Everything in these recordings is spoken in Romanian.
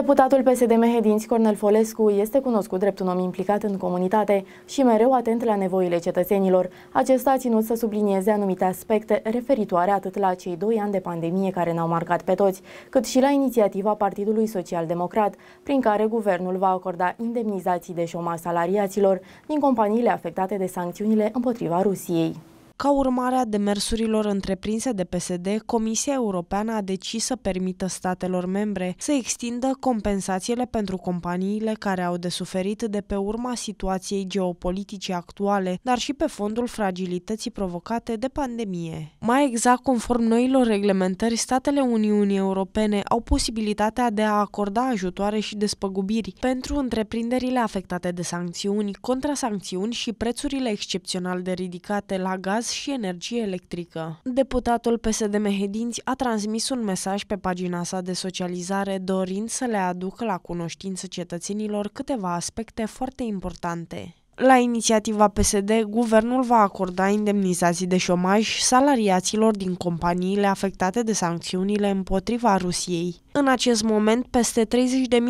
Deputatul PSD Mehedinți, Cornel Folescu, este cunoscut drept un om implicat în comunitate și mereu atent la nevoile cetățenilor. Acesta a ținut să sublinieze anumite aspecte referitoare atât la cei doi ani de pandemie care ne-au marcat pe toți, cât și la inițiativa Partidului Social Democrat, prin care guvernul va acorda indemnizații de șoma salariaților din companiile afectate de sancțiunile împotriva Rusiei. Ca urmare a demersurilor întreprinse de PSD, Comisia Europeană a decis să permită statelor membre să extindă compensațiile pentru companiile care au de suferit de pe urma situației geopolitice actuale, dar și pe fondul fragilității provocate de pandemie. Mai exact, conform noilor reglementări, statele Uniunii Europene au posibilitatea de a acorda ajutoare și despăgubiri pentru întreprinderile afectate de sancțiuni, contrasancțiuni și prețurile excepțional de ridicate la gaz și energie electrică. Deputatul PSD Mehedinți a transmis un mesaj pe pagina sa de socializare dorind să le aducă la cunoștință cetățenilor câteva aspecte foarte importante. La inițiativa PSD, guvernul va acorda indemnizații de șomaj salariaților din companiile afectate de sancțiunile împotriva Rusiei. În acest moment, peste 30.000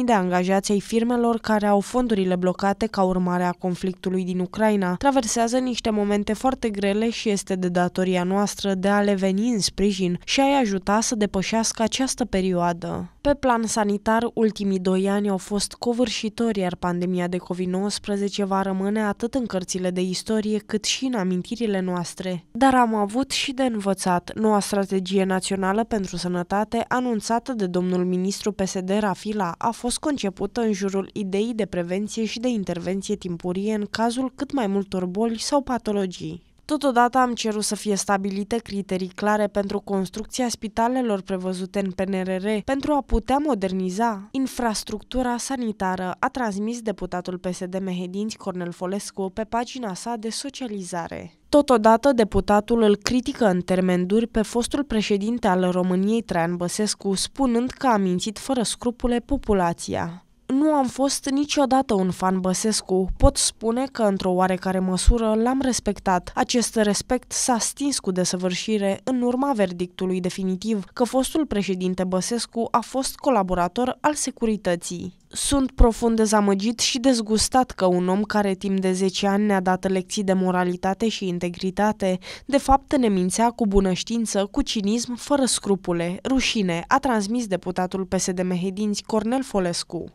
de angajați ai firmelor care au fondurile blocate ca urmare a conflictului din Ucraina traversează niște momente foarte grele și este de datoria noastră de a le veni în sprijin și a-i ajuta să depășească această perioadă. Pe plan sanitar, ultimii doi ani au fost covârșitori, iar pandemia de COVID-19 va rămâne rămâne atât în cărțile de istorie cât și în amintirile noastre. Dar am avut și de învățat noua strategie națională pentru sănătate anunțată de domnul ministru PSD Rafila a fost concepută în jurul ideii de prevenție și de intervenție timpurie în cazul cât mai multor boli sau patologii. Totodată am cerut să fie stabilite criterii clare pentru construcția spitalelor prevăzute în PNRR pentru a putea moderniza infrastructura sanitară, a transmis deputatul PSD Mehedinți Cornel Folescu pe pagina sa de socializare. Totodată, deputatul îl critică în termen duri pe fostul președinte al României, Traian Băsescu, spunând că a mințit fără scrupule populația. Nu am fost niciodată un fan Băsescu. Pot spune că, într-o oarecare măsură, l-am respectat. Acest respect s-a stins cu desăvârșire în urma verdictului definitiv că fostul președinte Băsescu a fost colaborator al securității. Sunt profund dezamăgit și dezgustat că un om care timp de 10 ani ne-a dat lecții de moralitate și integritate, de fapt ne mințea cu bună știință, cu cinism, fără scrupule, rușine, a transmis deputatul PSD Mehedinți Cornel Folescu.